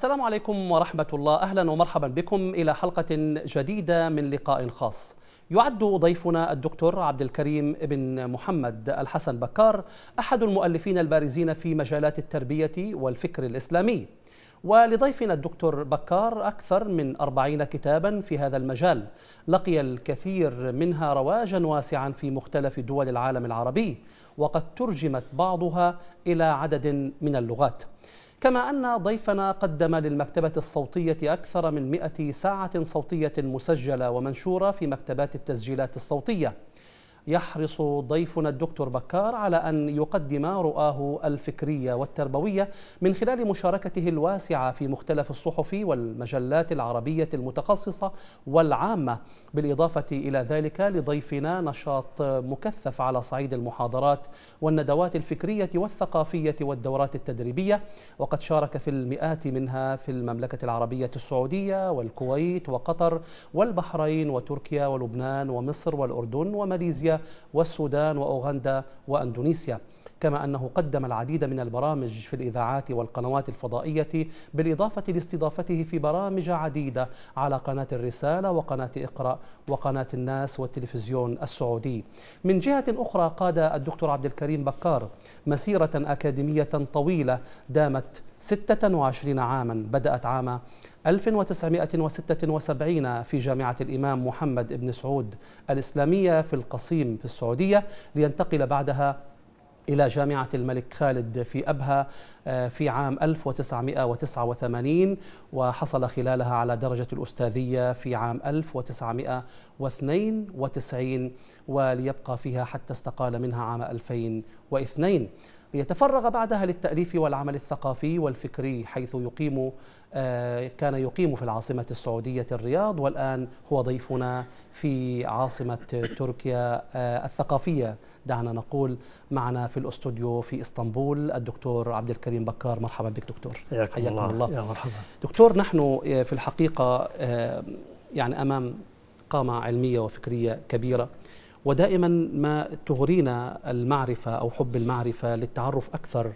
السلام عليكم ورحمة الله أهلا ومرحبا بكم إلى حلقة جديدة من لقاء خاص يعد ضيفنا الدكتور عبد الكريم بن محمد الحسن بكار أحد المؤلفين البارزين في مجالات التربية والفكر الإسلامي ولضيفنا الدكتور بكار أكثر من أربعين كتابا في هذا المجال لقي الكثير منها رواجا واسعا في مختلف دول العالم العربي وقد ترجمت بعضها إلى عدد من اللغات كما أن ضيفنا قدم للمكتبة الصوتية أكثر من 100 ساعة صوتية مسجلة ومنشورة في مكتبات التسجيلات الصوتية يحرص ضيفنا الدكتور بكار على أن يقدم رؤاه الفكرية والتربوية من خلال مشاركته الواسعة في مختلف الصحف والمجلات العربية المتخصصة والعامة بالإضافة إلى ذلك لضيفنا نشاط مكثف على صعيد المحاضرات والندوات الفكرية والثقافية والدورات التدريبية وقد شارك في المئات منها في المملكة العربية السعودية والكويت وقطر والبحرين وتركيا ولبنان ومصر والأردن وماليزيا والسودان وأوغندا وأندونيسيا كما أنه قدم العديد من البرامج في الإذاعات والقنوات الفضائية بالإضافة لاستضافته في برامج عديدة على قناة الرسالة وقناة إقرأ وقناة الناس والتلفزيون السعودي من جهة أخرى قاد الدكتور عبد الكريم بكار مسيرة أكاديمية طويلة دامت 26 عاما بدأت عام 1976 في جامعة الإمام محمد بن سعود الإسلامية في القصيم في السعودية لينتقل بعدها إلى جامعة الملك خالد في أبها آه، في عام 1989 وحصل خلالها على درجة الأستاذية في عام 1992 وليبقى فيها حتى استقال منها عام 2002 ليتفرغ بعدها للتأليف والعمل الثقافي والفكري حيث يقيم آه، كان يقيم في العاصمة السعودية الرياض والآن هو ضيفنا في عاصمة تركيا آه، الثقافية دعنا نقول معنا في الاستوديو في اسطنبول الدكتور عبد الكريم بكار مرحبا بك دكتور حياكم الله. الله يا مرحبا دكتور نحن آه، في الحقيقة يعني أمام قامة علمية وفكرية كبيرة ودائما ما تغرينا المعرفة أو حب المعرفة للتعرف أكثر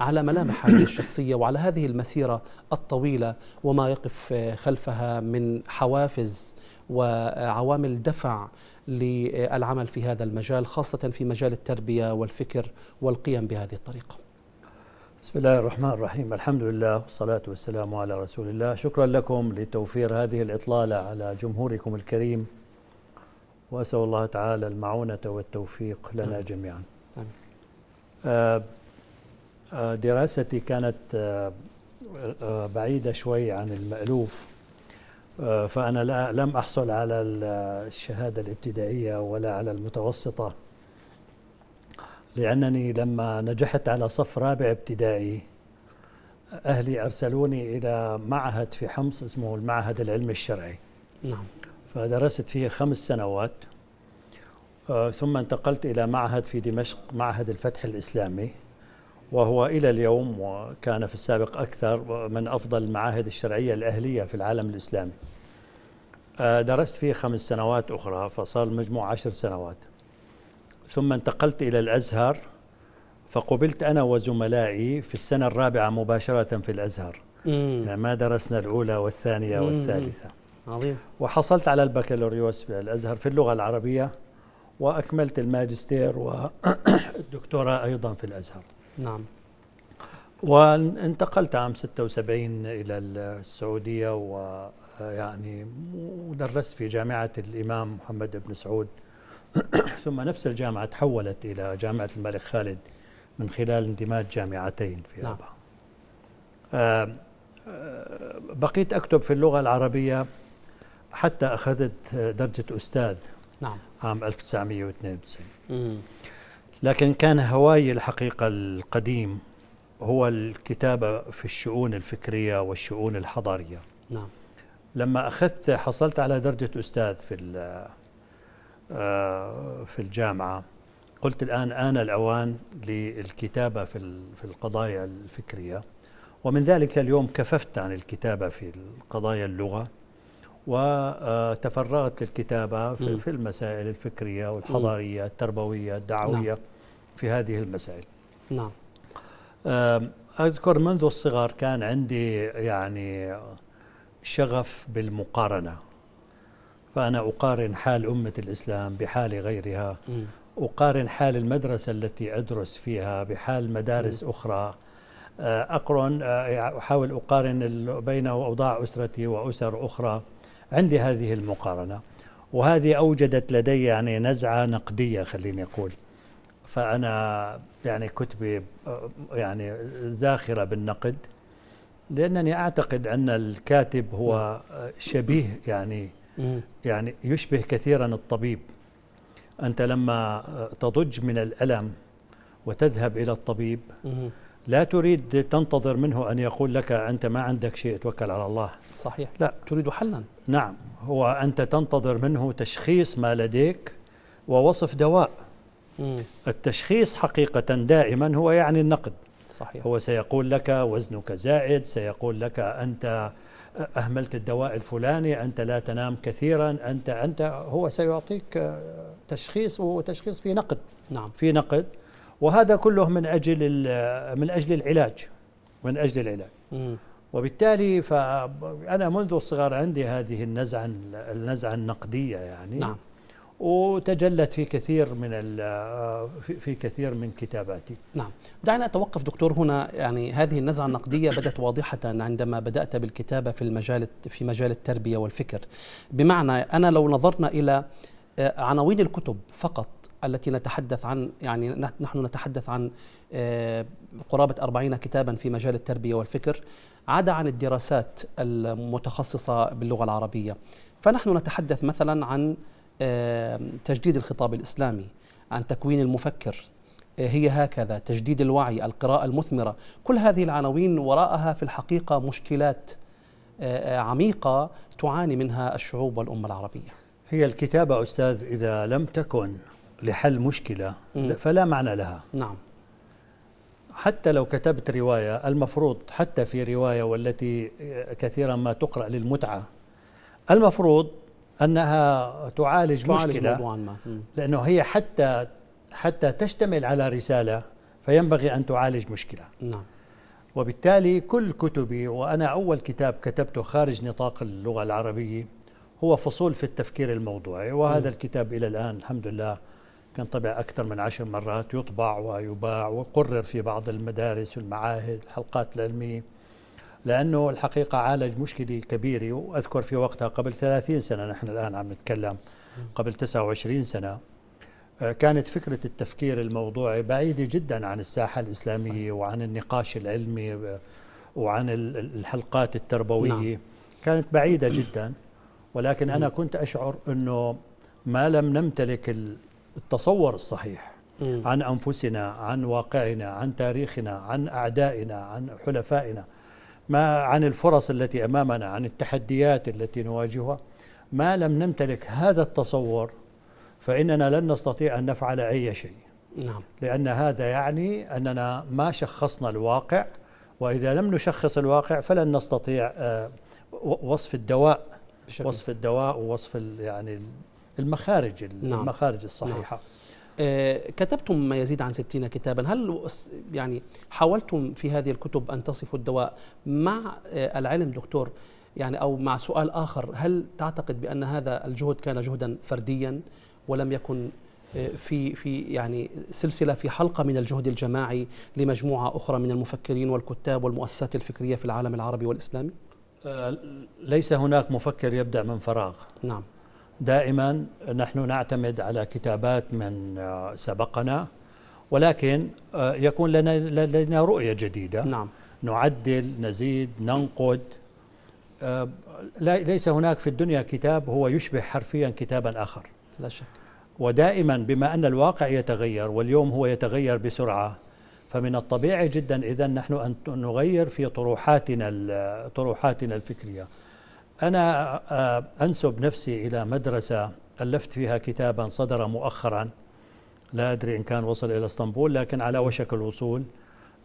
على ملامح هذه الشخصية وعلى هذه المسيرة الطويلة وما يقف خلفها من حوافز وعوامل دفع للعمل في هذا المجال خاصة في مجال التربية والفكر والقيم بهذه الطريقة بسم الله الرحمن الرحيم الحمد لله والصلاة والسلام على رسول الله شكرا لكم لتوفير هذه الإطلالة على جمهوركم الكريم وأسأل الله تعالى المعونة والتوفيق لنا جميعا آه، آه، دراستي كانت آه، بعيدة شوي عن المألوف فأنا لم أحصل على الشهادة الابتدائية ولا على المتوسطة لأنني لما نجحت على صف رابع ابتدائي أهلي أرسلوني إلى معهد في حمص اسمه المعهد العلمي الشرعي نعم فدرست فيه خمس سنوات آه، ثم انتقلت إلى معهد في دمشق معهد الفتح الإسلامي وهو إلى اليوم وكان في السابق أكثر من أفضل المعاهد الشرعية الأهلية في العالم الإسلامي آه، درست فيه خمس سنوات أخرى فصار المجموع عشر سنوات ثم انتقلت إلى الأزهر فقبلت أنا وزملائي في السنة الرابعة مباشرة في الأزهر يعني ما درسنا الأولى والثانية والثالثة عظيم وحصلت على البكالوريوس في الازهر في اللغه العربيه واكملت الماجستير والدكتوراه ايضا في الازهر نعم وانتقلت عام 76 الى السعوديه ويعني ودرست في جامعه الامام محمد بن سعود ثم نفس الجامعه تحولت الى جامعه الملك خالد من خلال اندماج جامعتين في نعم. بقيت اكتب في اللغه العربيه حتى أخذت درجة أستاذ نعم عام 1992 لكن كان هواي الحقيقة القديم هو الكتابة في الشؤون الفكرية والشؤون الحضارية نعم لما أخذت حصلت على درجة أستاذ في آه، في الجامعة قلت الآن آن الأوان للكتابة في في القضايا الفكرية ومن ذلك اليوم كففت عن الكتابة في قضايا اللغة وتفرغت للكتابة في المسائل الفكرية والحضارية التربوية الدعوية نعم. في هذه المسائل نعم أذكر منذ الصغر كان عندي يعني شغف بالمقارنة فأنا أقارن حال أمة الإسلام بحال غيرها م. أقارن حال المدرسة التي أدرس فيها بحال مدارس م. أخرى آه، أقرن آه، أحاول أقارن بين أوضاع أسرتي وأسر أخرى عندي هذه المقارنة وهذه أوجدت لدي يعني نزعة نقدية خليني أقول فأنا يعني كتبي يعني زاخرة بالنقد لأنني أعتقد أن الكاتب هو شبيه يعني يعني يشبه كثيرا الطبيب أنت لما تضج من الألم وتذهب إلى الطبيب لا تريد تنتظر منه أن يقول لك أنت ما عندك شيء توكل على الله صحيح لا تريد حلا نعم هو أنت تنتظر منه تشخيص ما لديك ووصف دواء مم. التشخيص حقيقة دائما هو يعني النقد صحيح. هو سيقول لك وزنك زائد سيقول لك أنت أهملت الدواء الفلاني أنت لا تنام كثيرا أنت أنت هو سيعطيك تشخيص وتشخيص في نقد نعم في نقد وهذا كله من اجل من اجل العلاج من اجل العلاج م. وبالتالي فانا منذ الصغر عندي هذه النزعه النزعه النقديه يعني نعم وتجلت في كثير من في كثير من كتاباتي. نعم، دعنا اتوقف دكتور هنا يعني هذه النزعه النقديه بدت واضحه عندما بدات بالكتابه في المجال في مجال التربيه والفكر. بمعنى انا لو نظرنا الى آه، عناوين الكتب فقط التي نتحدث عن يعني نحن نتحدث عن آه، قرابة أربعين كتابا في مجال التربية والفكر عدا عن الدراسات المتخصصة باللغة العربية فنحن نتحدث مثلا عن آه، تجديد الخطاب الإسلامي عن تكوين المفكر آه، هي هكذا تجديد الوعي القراءة المثمرة كل هذه العناوين وراءها في الحقيقة مشكلات عميقة تعاني منها الشعوب والأمة العربية هي الكتابة أستاذ إذا لم تكن لحل مشكلة مم. فلا معنى لها نعم حتى لو كتبت رواية المفروض حتى في رواية والتي كثيرا ما تقرأ للمتعة المفروض أنها تعالج, تعالج مشكلة ما. لأنه هي حتى حتى تشتمل على رسالة فينبغي أن تعالج مشكلة نعم وبالتالي كل كتبي وأنا أول كتاب كتبته خارج نطاق اللغة العربية هو فصول في التفكير الموضوعي وهذا م. الكتاب إلى الآن الحمد لله كان طبع أكثر من عشر مرات يطبع ويباع وقرر في بعض المدارس والمعاهد الحلقات العلمية لأنه الحقيقة عالج مشكلة كبيرة وأذكر في وقتها قبل 30 سنة نحن الآن عم نتكلم قبل 29 سنة آه، كانت فكرة التفكير الموضوعي بعيدة جدا عن الساحة الإسلامية وعن النقاش العلمي آه، وعن الحلقات التربوية نعم. كانت بعيدة جدا ولكن أنا كنت أشعر أنه ما لم نمتلك التصور الصحيح م. عن أنفسنا عن واقعنا عن تاريخنا عن أعدائنا عن حلفائنا ما عن الفرص التي أمامنا عن التحديات التي نواجهها ما لم نمتلك هذا التصور فإننا لن نستطيع أن نفعل أي شيء نعم. لأن هذا يعني أننا ما شخصنا الواقع وإذا لم نشخص الواقع فلن نستطيع آه، وصف الدواء بشكل. وصف الدواء ووصف يعني نعم. المخارج نعم. المخارج الصحيحه نعم. كتبتم ما يزيد عن 60 كتابا هل يعني حاولتم في هذه الكتب أن تصفوا الدواء مع آه، العلم دكتور يعني أو مع سؤال آخر هل تعتقد بأن هذا الجهد كان جهدا فرديا ولم يكن آه، في في يعني سلسله في حلقه من الجهد الجماعي لمجموعه اخرى من المفكرين والكتاب والمؤسسات الفكريه في العالم العربي والاسلامي؟ ليس هناك مفكر يبدا من فراغ نعم دائما نحن نعتمد على كتابات من آه، سبقنا ولكن آه، يكون لنا لدينا رؤيه جديده نعم نعدل نزيد ننقد آه، ليس هناك في الدنيا كتاب هو يشبه حرفيا كتابا اخر لا شك ودائما بما ان الواقع يتغير واليوم هو يتغير بسرعه فمن الطبيعي جدا اذا نحن ان نغير في طروحاتنا طروحاتنا الفكريه أنا آه، أنسب نفسي إلى مدرسة ألفت فيها كتابا صدر مؤخرا لا أدري إن كان وصل إلى اسطنبول لكن على وشك الوصول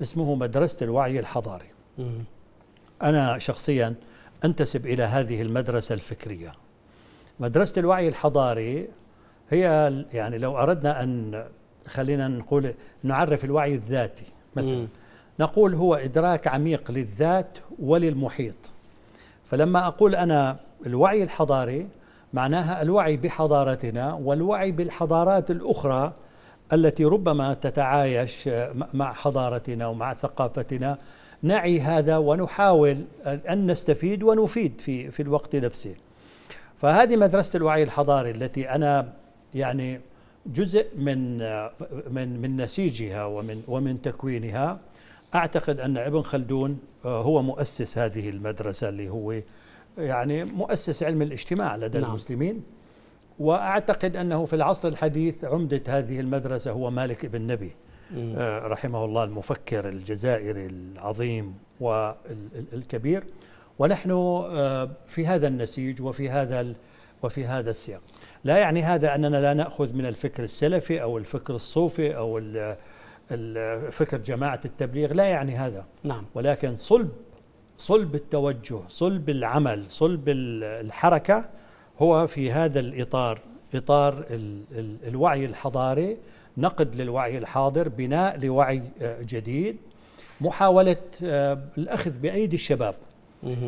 اسمه مدرسة الوعي الحضاري أنا شخصيا أنتسب إلى هذه المدرسة الفكرية مدرسة الوعي الحضاري هي يعني لو أردنا أن خلينا نقول نعرف الوعي الذاتي مثلا نقول هو إدراك عميق للذات وللمحيط فلما أقول أنا الوعي الحضاري معناها الوعي بحضارتنا والوعي بالحضارات الأخرى التي ربما تتعايش مع حضارتنا ومع ثقافتنا نعي هذا ونحاول أن نستفيد ونفيد في, في الوقت نفسه فهذه مدرسة الوعي الحضاري التي أنا يعني جزء من من من نسيجها ومن ومن تكوينها أعتقد أن ابن خلدون آه، هو مؤسس هذه المدرسة اللي هو يعني مؤسس علم الاجتماع لدى نعم. المسلمين وأعتقد أنه في العصر الحديث عمدة هذه المدرسة هو مالك ابن نبي آه، رحمه الله المفكر الجزائري العظيم والكبير ونحن آه، في هذا النسيج وفي هذا وفي هذا السياق لا يعني هذا أننا لا نأخذ من الفكر السلفي أو الفكر الصوفي أو فكر جماعة التبليغ لا يعني هذا نعم ولكن صلب صلب التوجه صلب العمل صلب الحركة هو في هذا الإطار إطار الوعي الحضاري نقد للوعي الحاضر بناء لوعي آه، جديد محاولة آه، الأخذ بأيدي الشباب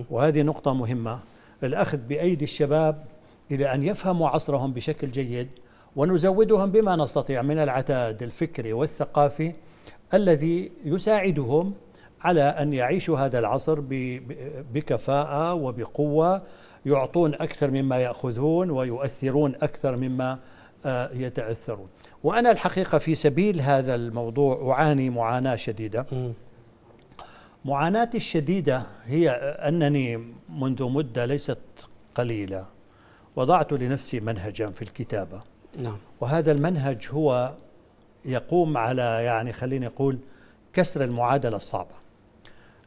وهذه نقطة مهمة الأخذ بأيدي الشباب إلى أن يفهموا عصرهم بشكل جيد ونزودهم بما نستطيع من العتاد الفكري والثقافي الذي يساعدهم على ان يعيشوا هذا العصر بكفاءه وبقوه يعطون اكثر مما ياخذون ويؤثرون اكثر مما آه، يتاثرون وانا الحقيقه في سبيل هذا الموضوع اعاني معاناه شديده معاناتي الشديده هي انني منذ مده ليست قليله وضعت لنفسي منهجا في الكتابه نعم. وهذا المنهج هو يقوم على يعني خليني أقول كسر المعادلة الصعبة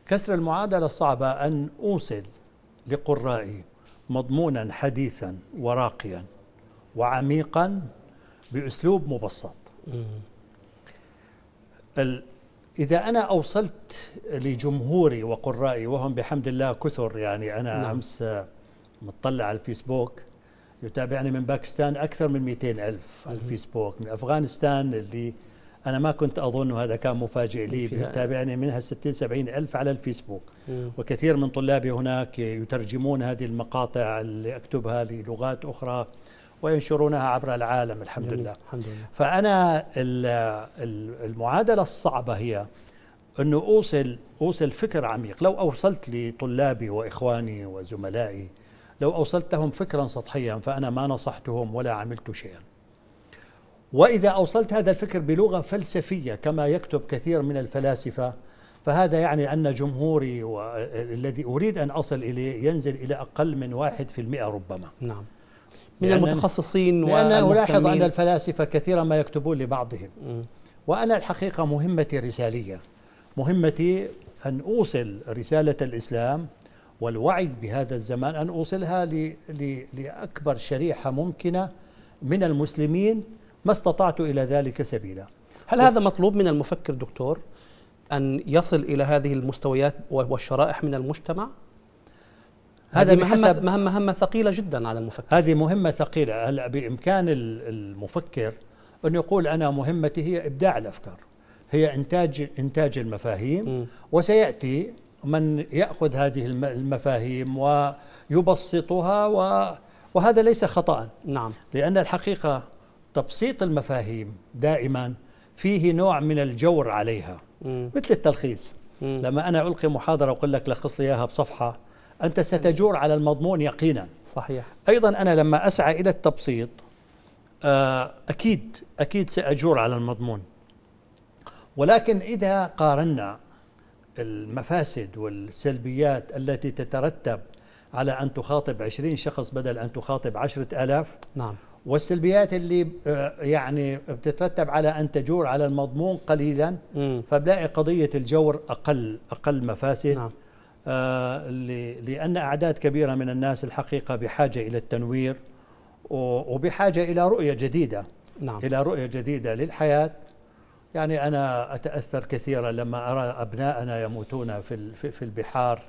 كسر المعادلة الصعبة أن أوصل لقرائي مضمونا حديثا وراقيا وعميقا بأسلوب مبسط ال إذا أنا أوصلت لجمهوري وقرائي وهم بحمد الله كثر يعني أنا نعم. أمس مطلع على الفيسبوك يتابعني من باكستان أكثر من 200 ألف على الفيسبوك من أفغانستان اللي أنا ما كنت أظن وهذا كان مفاجئ لي يتابعني منها 60 70 ألف على الفيسبوك وكثير من طلابي هناك يترجمون هذه المقاطع اللي أكتبها للغات أخرى وينشرونها عبر العالم الحمد لله الحمد لله فأنا المعادلة الصعبة هي أنه أوصل أوصل فكر عميق لو أوصلت لطلابي وإخواني وزملائي لو أوصلت لهم فكرا سطحيا فأنا ما نصحتهم ولا عملت شيئا وإذا أوصلت هذا الفكر بلغة فلسفية كما يكتب كثير من الفلاسفة فهذا يعني أن جمهوري الذي أريد أن أصل إليه ينزل إلى أقل من واحد في المئة ربما نعم من المتخصصين أنا ألاحظ أن الفلاسفة كثيرا ما يكتبون لبعضهم م. وأنا الحقيقة مهمتي رسالية مهمتي أن أوصل رسالة الإسلام والوعي بهذا الزمان أن أوصلها لأكبر شريحة ممكنة من المسلمين ما استطعت إلى ذلك سبيلا هل هذا مطلوب من المفكر دكتور أن يصل إلى هذه المستويات والشرائح من المجتمع؟ هذه مهمة, مهمة, مهمة ثقيلة جدا على المفكر هذه مهمة ثقيلة هلا بإمكان المفكر أن يقول أنا مهمتي هي إبداع الأفكار هي إنتاج إنتاج المفاهيم م. وسيأتي من ياخذ هذه المفاهيم ويبسطها و وهذا ليس خطا نعم لان الحقيقه تبسيط المفاهيم دائما فيه نوع من الجور عليها مم. مثل التلخيص مم. لما انا القي محاضره واقول لك لخص لي اياها بصفحه انت ستجور على المضمون يقينا صحيح ايضا انا لما اسعى الى التبسيط آه، اكيد اكيد ساجور على المضمون ولكن اذا قارنا المفاسد والسلبيات التي تترتب على أن تخاطب 20 شخص بدل أن تخاطب 10000 نعم والسلبيات اللي آه، يعني بتترتب على أن تجور على المضمون قليلا م. فبلاقي قضية الجور أقل أقل مفاسد نعم. آه لأن أعداد كبيرة من الناس الحقيقة بحاجة إلى التنوير وبحاجة إلى رؤية جديدة نعم. إلى رؤية جديدة للحياة يعني أنا أتأثر كثيرا لما أرى أبناءنا يموتون في في البحار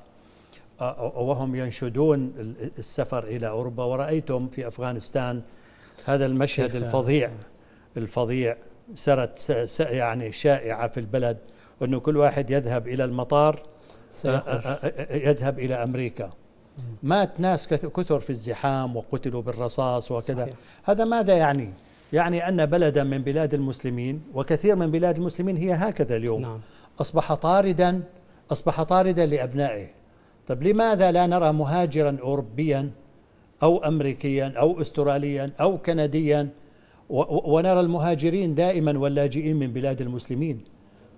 وهم ينشدون السفر إلى أوروبا ورأيتم في أفغانستان هذا المشهد الفظيع الفظيع سرت يعني شائعة في البلد أنه كل واحد يذهب إلى المطار يذهب إلى أمريكا مات ناس كثر في الزحام وقتلوا بالرصاص وكذا هذا ماذا يعني؟ يعني أن بلدا من بلاد المسلمين وكثير من بلاد المسلمين هي هكذا اليوم نعم. أصبح طاردا أصبح طاردا لأبنائه طب لماذا لا نرى مهاجرا أوروبيا أو أمريكيا أو أستراليا أو كنديا ونرى المهاجرين دائما واللاجئين من بلاد المسلمين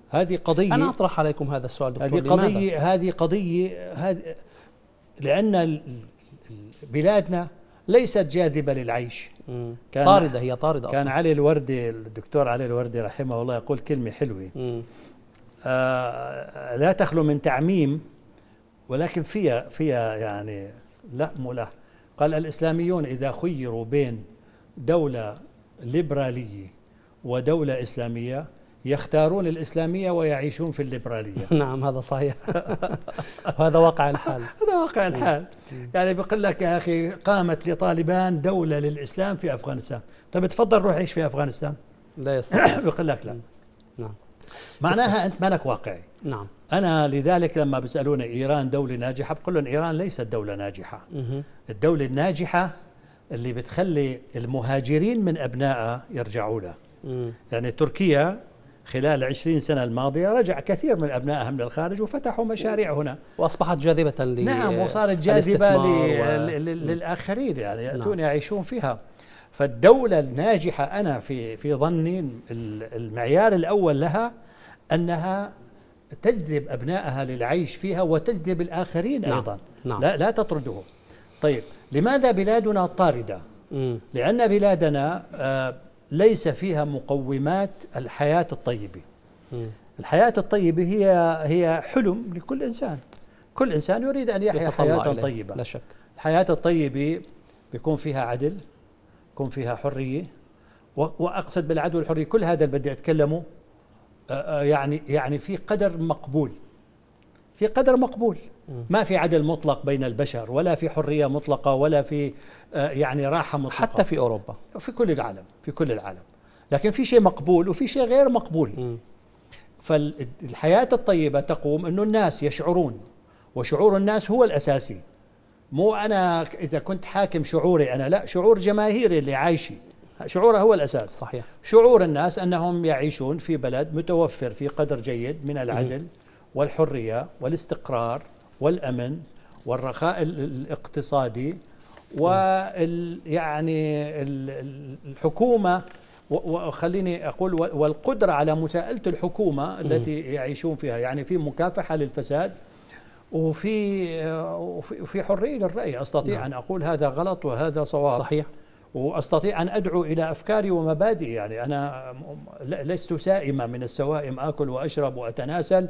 هذه قضية أنا أطرح عليكم هذا السؤال دكتور هذه قضية هذه قضية هذه لأن بلادنا ليست جاذبة للعيش كان طاردة هي طاردة أصلا كان علي الوردي الدكتور علي الوردي رحمه الله يقول كلمة حلوة آه لا تخلو من تعميم ولكن فيها فيها يعني لا له قال الإسلاميون إذا خيروا بين دولة ليبرالية ودولة إسلامية يختارون الإسلامية ويعيشون في الليبرالية نعم هذا صحيح هذا واقع الحال هذا واقع الحال يعني بقول لك يا أخي قامت لطالبان دولة للإسلام في أفغانستان طب تفضل روح عيش في أفغانستان لا يصح بقول لك لا نعم معناها أنت مالك واقعي نعم أنا لذلك لما بيسألون إيران دولة ناجحة بقول لهم إيران ليست دولة ناجحة الدولة الناجحة اللي بتخلي المهاجرين من أبنائها يرجعوا لها يعني تركيا خلال عشرين سنة الماضية رجع كثير من أبنائهم للخارج وفتحوا مشاريع هنا وأصبحت جاذبة ل نعم وصارت جاذبة و... للآخرين يعني نعم. يأتون نعم. يعيشون فيها فالدولة الناجحة أنا في في ظني المعيار الأول لها أنها تجذب أبنائها للعيش فيها وتجذب الآخرين نعم. أيضا نعم. لا, لا تطردهم طيب لماذا بلادنا طاردة؟ مم. لأن بلادنا آه ليس فيها مقومات الحياة الطيبة الحياة الطيبة هي هي حلم لكل إنسان كل إنسان يريد أن يحيا حياة طيبة لا شك الحياة الطيبة بيكون فيها عدل بيكون فيها حرية وأقصد بالعدل والحرية كل هذا اللي بدي أتكلمه يعني يعني في قدر مقبول في قدر مقبول ما في عدل مطلق بين البشر ولا في حريه مطلقه ولا في آه، يعني راحه مطلقه حتى في اوروبا في كل العالم في كل العالم لكن في شيء مقبول وفي شيء غير مقبول فالحياه الطيبه تقوم انه الناس يشعرون وشعور الناس هو الاساسي مو انا اذا كنت حاكم شعوري انا لا شعور جماهيري اللي عايشي شعوره هو الاساس صحيح شعور الناس انهم يعيشون في بلد متوفر في قدر جيد من العدل والحريه والاستقرار والامن والرخاء الاقتصادي وال يعني الحكومه وخليني اقول والقدره على مساءله الحكومه التي يعيشون فيها يعني في مكافحه للفساد وفي وفي حريه للراي استطيع نعم. ان اقول هذا غلط وهذا صواب صحيح واستطيع ان ادعو الى افكاري ومبادئي يعني انا لست سائمه من السوائم اكل واشرب واتناسل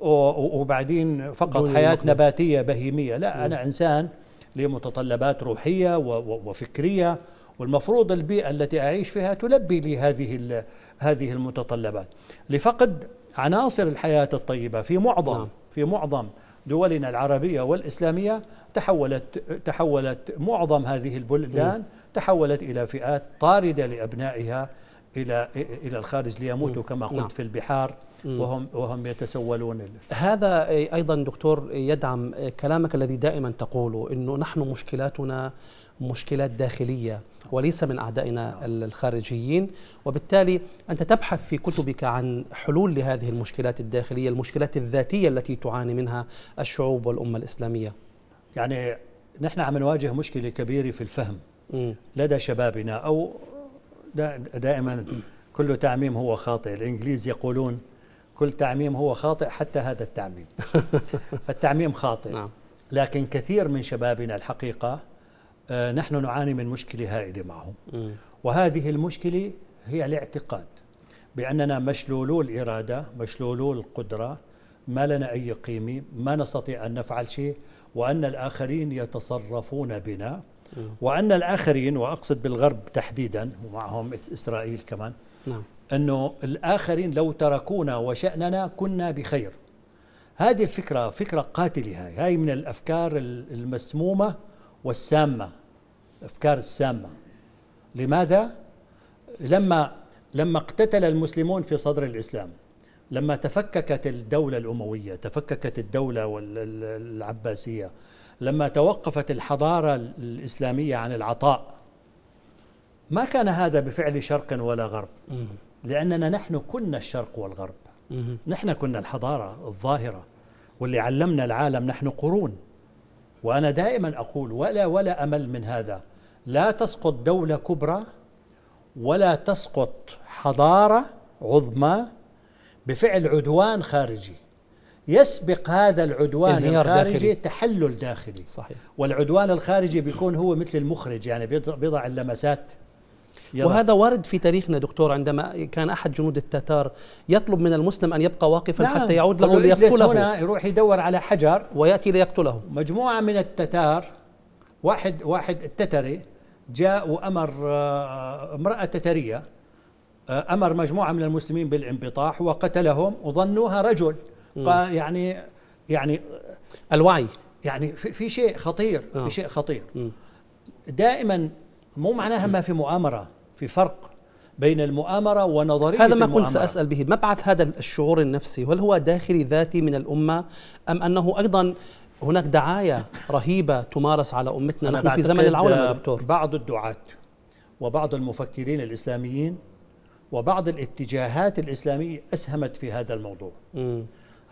وبعدين فقط حياة نباتية بهيمية لا م. أنا إنسان لي متطلبات روحية وفكرية والمفروض البيئة التي أعيش فيها تلبي لي هذه هذه المتطلبات لفقد عناصر الحياة الطيبة في معظم نعم. في معظم دولنا العربية والإسلامية تحولت تحولت معظم هذه البلدان م. تحولت إلى فئات طاردة لأبنائها إلى إلى الخارج ليموتوا كما قلت نعم. في البحار وهم وهم يتسولون هذا ايضا دكتور يدعم كلامك الذي دائما تقوله انه نحن مشكلاتنا مشكلات داخليه وليس من اعدائنا الخارجيين وبالتالي انت تبحث في كتبك عن حلول لهذه المشكلات الداخليه المشكلات الذاتيه التي تعاني منها الشعوب والامه الاسلاميه يعني نحن عم نواجه مشكله كبيره في الفهم لدى شبابنا او دائما كل تعميم هو خاطئ الانجليز يقولون كل تعميم هو خاطئ حتى هذا التعميم فالتعميم خاطئ نعم. لكن كثير من شبابنا الحقيقة آه، نحن نعاني من مشكلة هائلة معهم وهذه المشكلة هي الاعتقاد بأننا مشلولو الإرادة مشلولو القدرة ما لنا أي قيمة ما نستطيع أن نفعل شيء وأن الآخرين يتصرفون بنا وأن الآخرين وأقصد بالغرب تحديدا ومعهم إسرائيل كمان نعم أنه الآخرين لو تركونا وشأننا كنا بخير هذه الفكرة فكرة قاتلة هاي هاي من الأفكار المسمومة والسامة الأفكار السامة لماذا؟ لما لما اقتتل المسلمون في صدر الإسلام لما تفككت الدولة الأموية تفككت الدولة العباسية لما توقفت الحضارة الإسلامية عن العطاء ما كان هذا بفعل شرق ولا غرب لأننا نحن كنا الشرق والغرب نحن كنا الحضارة الظاهرة واللي علمنا العالم نحن قرون وأنا دائما أقول ولا ولا أمل من هذا لا تسقط دولة كبرى ولا تسقط حضارة عظمى بفعل عدوان خارجي يسبق هذا العدوان الخارجي داخلي. تحلل داخلي صحيح. والعدوان الخارجي بيكون هو مثل المخرج يعني بيضع اللمسات يلا. وهذا وارد في تاريخنا دكتور عندما كان أحد جنود التتار يطلب من المسلم أن يبقى واقفا نعم. حتى يعود له ليقتله هنا يروح يدور على حجر ويأتي ليقتله مجموعة من التتار واحد واحد التتري جاء وأمر آه، امرأة تترية آه، أمر مجموعة من المسلمين بالانبطاح وقتلهم وظنوها رجل يعني يعني الوعي يعني في, شيء خطير في آه. شيء خطير دائما مو معناها ما في مؤامره في فرق بين المؤامرة ونظرية هذا ما المؤامرة. كنت سأسأل به مبعث هذا الشعور النفسي هل هو داخلي ذاتي من الأمة أم أنه أيضا هناك دعاية رهيبة تمارس على أمتنا نحن في زمن العولمة آه، دكتور بعض الدعاة وبعض المفكرين الإسلاميين وبعض الاتجاهات الإسلامية أسهمت في هذا الموضوع م.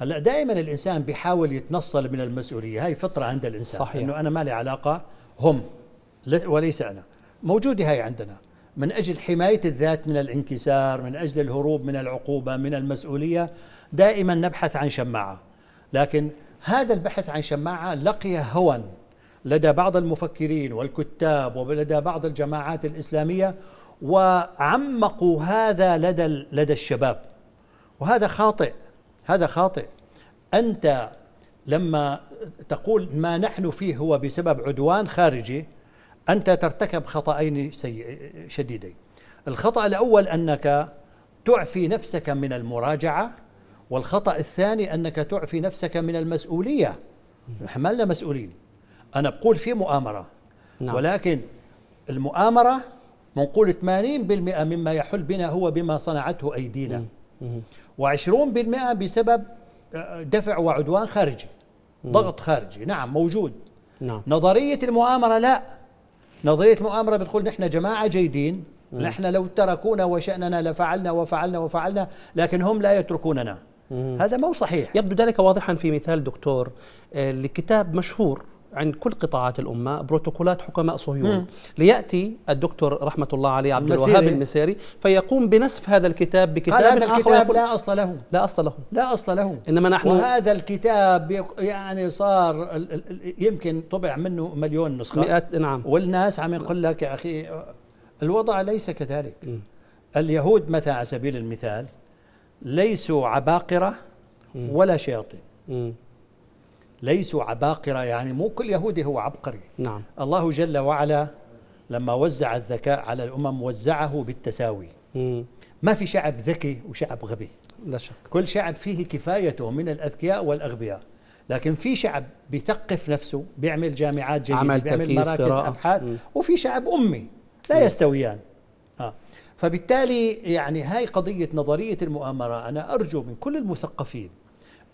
هلا دائما الانسان بيحاول يتنصل من المسؤوليه هاي فطره عند الانسان صحيح. انه انا ما لي علاقه هم وليس انا موجوده هاي عندنا من أجل حماية الذات من الانكسار من أجل الهروب من العقوبة من المسؤولية دائما نبحث عن شماعة لكن هذا البحث عن شماعة لقي هوى لدى بعض المفكرين والكتاب ولدى بعض الجماعات الإسلامية وعمقوا هذا لدى لدى الشباب وهذا خاطئ هذا خاطئ أنت لما تقول ما نحن فيه هو بسبب عدوان خارجي أنت ترتكب خطأين شديدين الخطأ الأول أنك تعفي نفسك من المراجعة والخطأ الثاني أنك تعفي نفسك من المسؤولية نحن مالنا مسؤولين أنا بقول في مؤامرة نعم. ولكن المؤامرة منقول 80% مما يحل بنا هو بما صنعته أيدينا و20% بسبب آه، دفع وعدوان خارجي ضغط خارجي نعم موجود نعم. نظرية المؤامرة لا نظريه المؤامره بتقول نحن جماعه جيدين مم. نحن لو تركونا وشأننا لفعلنا وفعلنا وفعلنا لكن هم لا يتركوننا مم. هذا مو صحيح يبدو ذلك واضحا في مثال دكتور آه، لكتاب مشهور عند كل قطاعات الأمة بروتوكولات حكماء صهيون مم. ليأتي الدكتور رحمة الله عليه عبد الوهاب المسيري فيقوم بنسف هذا الكتاب بكتاب هذا الكتاب لا أصل له لا أصل له لا أصل له إنما نحن وهذا الكتاب يعني صار يمكن طبع منه مليون نسخة مئات نعم والناس عم يقول لك يا أخي الوضع ليس كذلك مم. اليهود مثلا على سبيل المثال ليسوا عباقرة ولا شياطين ليسوا عباقرة يعني مو كل يهودي هو عبقري نعم الله جل وعلا لما وزع الذكاء على الأمم وزعه بالتساوي مم. ما في شعب ذكي وشعب غبي لا شك كل شعب فيه كفايته من الأذكياء والأغبياء لكن في شعب بيثقف نفسه بيعمل جامعات جديدة عمل بيعمل مراكز قراءة. أبحاث مم. وفي شعب أمي لا مم. يستويان آه. فبالتالي يعني هاي قضية نظرية المؤامرة أنا أرجو من كل المثقفين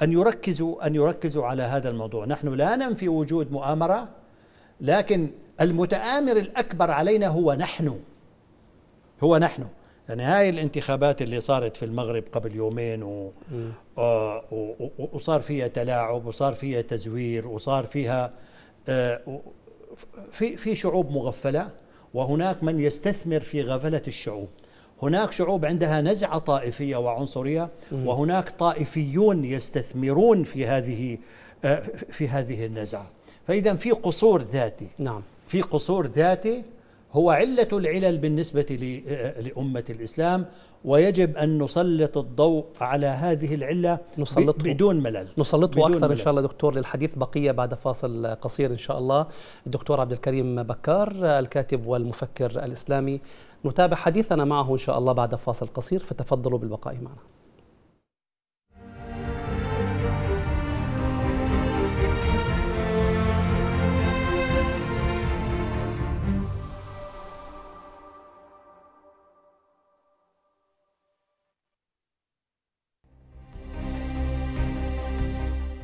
أن يركزوا أن يركزوا على هذا الموضوع نحن لا ننفي وجود مؤامرة لكن المتآمر الأكبر علينا هو نحن هو نحن يعني هاي الانتخابات اللي صارت في المغرب قبل يومين و... آه، و... و... وصار فيها تلاعب وصار فيها تزوير وصار فيها آه، في في شعوب مغفله وهناك من يستثمر في غفله الشعوب هناك شعوب عندها نزعة طائفية وعنصرية وهناك طائفيون يستثمرون في هذه آه، في هذه النزعة فإذا في قصور ذاتي نعم في قصور ذاتي هو علة العلل بالنسبة آه، لأمة الإسلام ويجب أن نسلط الضوء على هذه العلة نسلطه بدون ملل نسلطه بدون أكثر ملل. إن شاء الله دكتور للحديث بقية بعد فاصل قصير إن شاء الله الدكتور عبد الكريم بكار الكاتب والمفكر الإسلامي نتابع حديثنا معه إن شاء الله بعد فاصل قصير فتفضلوا بالبقاء معنا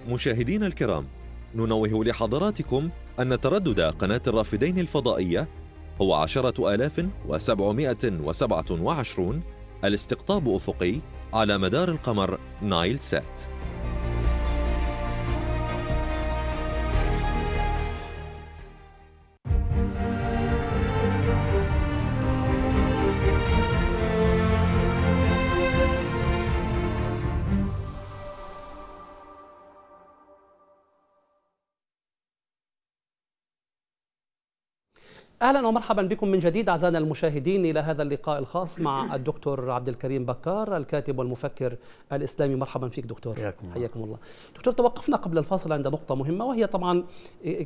مشاهدينا الكرام ننوه لحضراتكم أن تردد قناة الرافدين الفضائية هو 10727 الاستقطاب أفقي على مدار القمر نايل سات اهلا ومرحبا بكم من جديد اعزائنا المشاهدين الى هذا اللقاء الخاص مع الدكتور عبد الكريم بكار الكاتب والمفكر الاسلامي مرحبا فيك دكتور حياكم, حياكم الله دكتور توقفنا قبل الفاصل عند نقطه مهمه وهي طبعا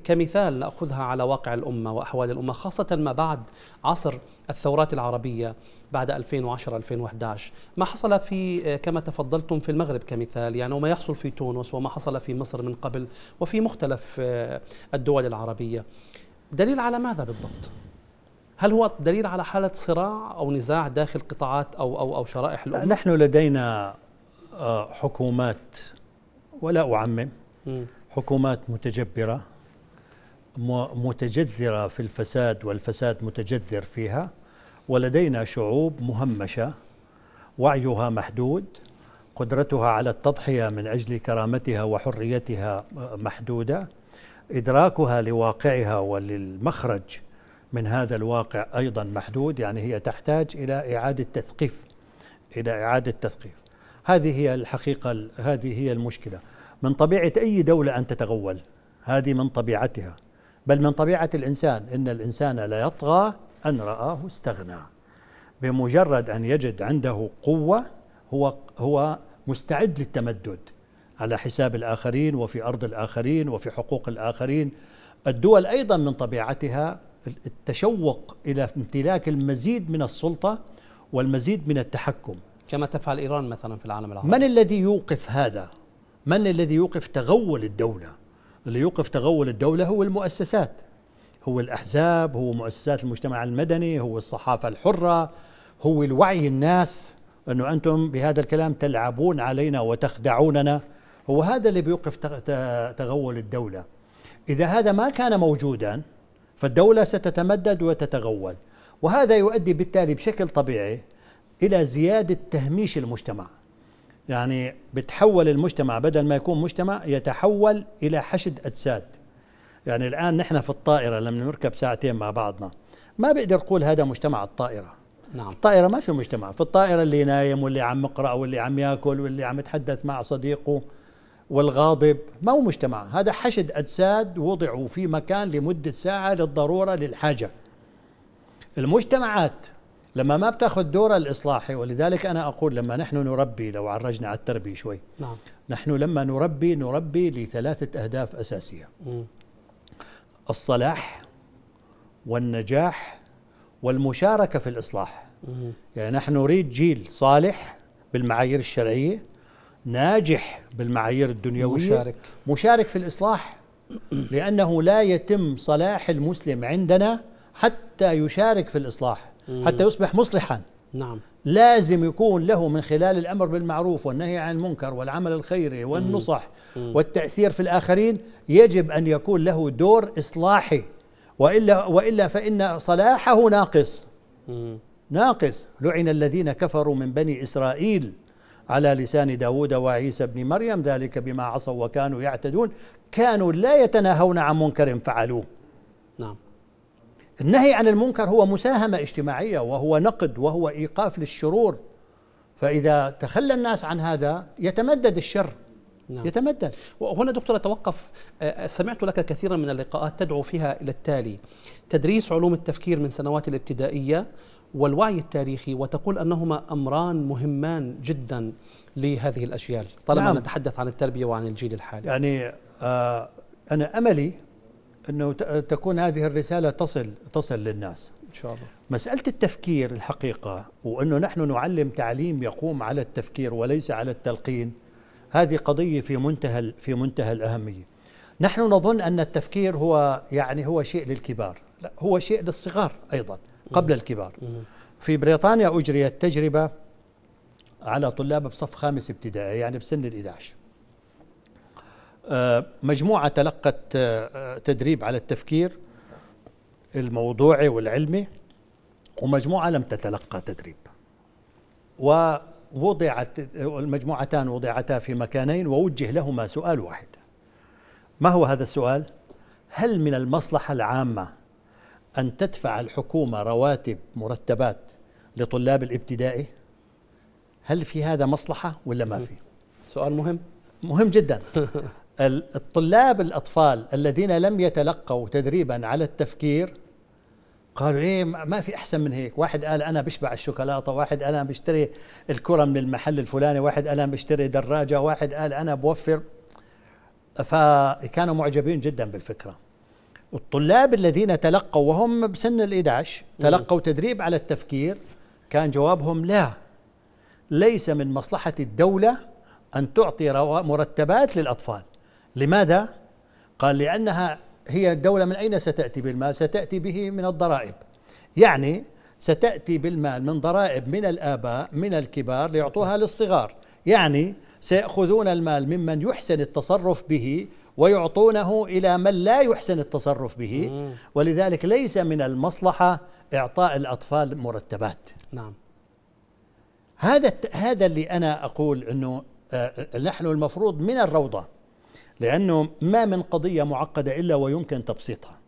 كمثال ناخذها على واقع الامه واحوال الامه خاصه ما بعد عصر الثورات العربيه بعد 2010 2011 ما حصل في كما تفضلتم في المغرب كمثال يعني وما يحصل في تونس وما حصل في مصر من قبل وفي مختلف آه، الدول العربيه دليل على ماذا بالضبط؟ هل هو دليل على حالة صراع أو نزاع داخل قطاعات أو أو أو شرائح الأمة؟ نحن لدينا آه، حكومات ولا أعمم حكومات متجبرة متجذرة في الفساد والفساد متجذر فيها ولدينا شعوب مهمشة وعيها محدود قدرتها على التضحية من أجل كرامتها وحريتها آه، محدودة إدراكها لواقعها وللمخرج من هذا الواقع أيضا محدود يعني هي تحتاج إلى إعادة تثقيف إلى إعادة تثقيف هذه هي الحقيقة هذه هي المشكلة من طبيعة أي دولة أن تتغول هذه من طبيعتها بل من طبيعة الإنسان إن الإنسان ليطغى أن رآه استغنى بمجرد أن يجد عنده قوة هو هو مستعد للتمدد على حساب الآخرين وفي أرض الآخرين وفي حقوق الآخرين الدول أيضا من طبيعتها التشوق إلى امتلاك المزيد من السلطة والمزيد من التحكم كما تفعل إيران مثلا في العالم العربي من الذي يوقف هذا؟ من الذي يوقف تغول الدولة؟ اللي يوقف تغول الدولة هو المؤسسات هو الأحزاب هو مؤسسات المجتمع المدني هو الصحافة الحرة هو الوعي الناس أنه أنتم بهذا الكلام تلعبون علينا وتخدعوننا هو هذا اللي بيوقف تغول الدولة إذا هذا ما كان موجودا فالدولة ستتمدد وتتغول وهذا يؤدي بالتالي بشكل طبيعي إلى زيادة تهميش المجتمع يعني بتحول المجتمع بدل ما يكون مجتمع يتحول إلى حشد أجساد يعني الآن نحن في الطائرة لما نركب ساعتين مع بعضنا ما بقدر أقول هذا مجتمع الطائرة نعم. الطائرة ما في مجتمع في الطائرة اللي نايم واللي عم يقرأ واللي عم ياكل واللي عم يتحدث مع صديقه والغاضب ما هو مجتمع هذا حشد أجساد وضعوا في مكان لمدة ساعة للضرورة للحاجة المجتمعات لما ما بتاخذ دورها الاصلاحي ولذلك انا اقول لما نحن نربي لو عرجنا على التربيه شوي نعم. نحن لما نربي نربي لثلاثه اهداف اساسيه م. الصلاح والنجاح والمشاركه في الاصلاح م. يعني نحن نريد جيل صالح بالمعايير الشرعيه ناجح بالمعايير الدنيوية مشارك مشارك في الإصلاح لأنه لا يتم صلاح المسلم عندنا حتى يشارك في الإصلاح حتى يصبح مصلحا نعم لازم يكون له من خلال الأمر بالمعروف والنهي عن المنكر والعمل الخيري والنصح والتأثير في الآخرين يجب أن يكون له دور إصلاحي وإلا, وإلا فإن صلاحه ناقص ناقص لعن الذين كفروا من بني إسرائيل على لسان داود وعيسى بن مريم ذلك بما عصوا وكانوا يعتدون كانوا لا يتناهون عن منكر فعلوه نعم النهي عن المنكر هو مساهمة اجتماعية وهو نقد وهو إيقاف للشرور فإذا تخلى الناس عن هذا يتمدد الشر نعم. يتمدد وهنا دكتور أتوقف سمعت لك كثيرا من اللقاءات تدعو فيها إلى التالي تدريس علوم التفكير من سنوات الابتدائية والوعي التاريخي وتقول أنهما أمران مهمان جدا لهذه الأجيال طالما نعم. نتحدث عن التربية وعن الجيل الحالي يعني آه أنا أملي أنه تكون هذه الرسالة تصل تصل للناس إن شاء الله مسألة التفكير الحقيقة وأنه نحن نعلم تعليم يقوم على التفكير وليس على التلقين هذه قضية في منتهى في منتهى الأهمية نحن نظن أن التفكير هو يعني هو شيء للكبار لا هو شيء للصغار أيضا قبل الكبار في بريطانيا أجريت تجربة على طلاب بصف خامس ابتدائي يعني بسن ال 11 آه، مجموعة تلقت آه، تدريب على التفكير الموضوعي والعلمي ومجموعة لم تتلقى تدريب ووضعت المجموعتان وضعتا في مكانين ووجه لهما سؤال واحد ما هو هذا السؤال؟ هل من المصلحة العامة أن تدفع الحكومة رواتب مرتبات لطلاب الابتدائي هل في هذا مصلحة ولا ما في؟ سؤال مهم مهم جدا الطلاب الأطفال الذين لم يتلقوا تدريبا على التفكير قالوا ايه ما في احسن من هيك واحد قال انا بشبع الشوكولاته واحد قال انا بشتري الكره من المحل الفلاني واحد قال انا بشتري دراجه واحد قال انا بوفر فكانوا معجبين جدا بالفكره الطلاب الذين تلقوا وهم بسن ال11 تلقوا تدريب على التفكير كان جوابهم لا ليس من مصلحة الدولة أن تعطي مرتبات للأطفال لماذا؟ قال لأنها هي الدولة من أين ستأتي بالمال؟ ستأتي به من الضرائب يعني ستأتي بالمال من ضرائب من الآباء من الكبار ليعطوها للصغار يعني سيأخذون المال ممن يحسن التصرف به ويعطونه إلى من لا يحسن التصرف به ولذلك ليس من المصلحة إعطاء الأطفال مرتبات نعم هذا هذا اللي أنا أقول أنه آه، آه، نحن المفروض من الروضة لأنه ما من قضية معقدة إلا ويمكن تبسيطها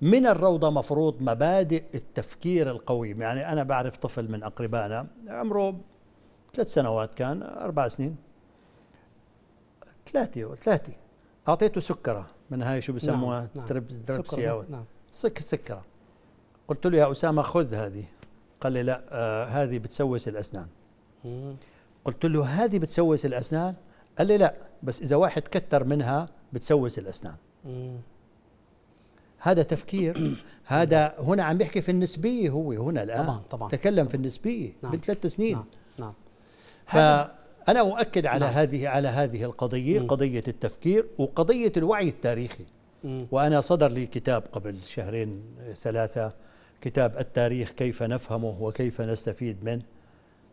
من الروضة مفروض مبادئ التفكير القوي يعني أنا بعرف طفل من أقربائنا عمره ثلاث سنوات كان أربع سنين ثلاثة ثلاثة اعطيته سكره من هاي شو نعم، بسموها نعم. نعم. تربس نعم. سك سكره قلت له يا اسامه خذ هذه قال لي لا آه هذه بتسوس الاسنان مم. قلت له هذه بتسوس الاسنان قال لي لا بس اذا واحد كتر منها بتسوس الاسنان مم. هذا تفكير هذا هنا عم بيحكي في النسبيه هو هنا الان طبعا طبعا تكلم طبعًا في النسبيه نعم. من ثلاث سنين نعم نعم أنا أؤكد على نعم. هذه على هذه القضية م. قضية التفكير وقضية الوعي التاريخي م. وأنا صدر لي كتاب قبل شهرين ثلاثة كتاب التاريخ كيف نفهمه وكيف نستفيد منه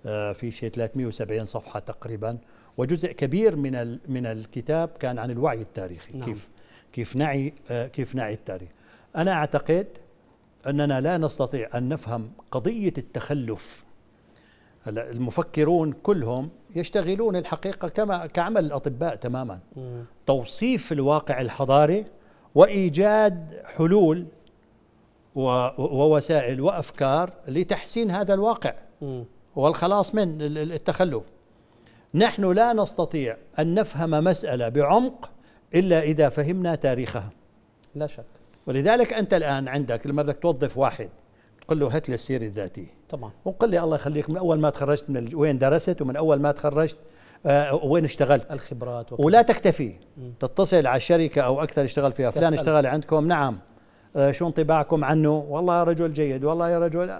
آه، في شيء 370 صفحة تقريبا وجزء كبير من من الكتاب كان عن الوعي التاريخي نعم. كيف كيف نعي آه، كيف نعي التاريخ أنا أعتقد أننا لا نستطيع أن نفهم قضية التخلف هلا المفكرون كلهم يشتغلون الحقيقه كما كعمل الاطباء تماما مم. توصيف الواقع الحضاري وايجاد حلول ووسائل وافكار لتحسين هذا الواقع مم. والخلاص من التخلف نحن لا نستطيع ان نفهم مساله بعمق الا اذا فهمنا تاريخها لا شك ولذلك انت الان عندك لما بدك توظف واحد قل له هات لي السيره الذاتيه طبعا وقل لي الله يخليك من اول ما تخرجت من وين درست ومن اول ما تخرجت آه وين اشتغلت الخبرات وكدا. ولا تكتفي مم. تتصل على الشركه او اكثر اشتغل فيها فلان اشتغل عندكم نعم آه شو انطباعكم عنه والله رجل جيد والله يا رجل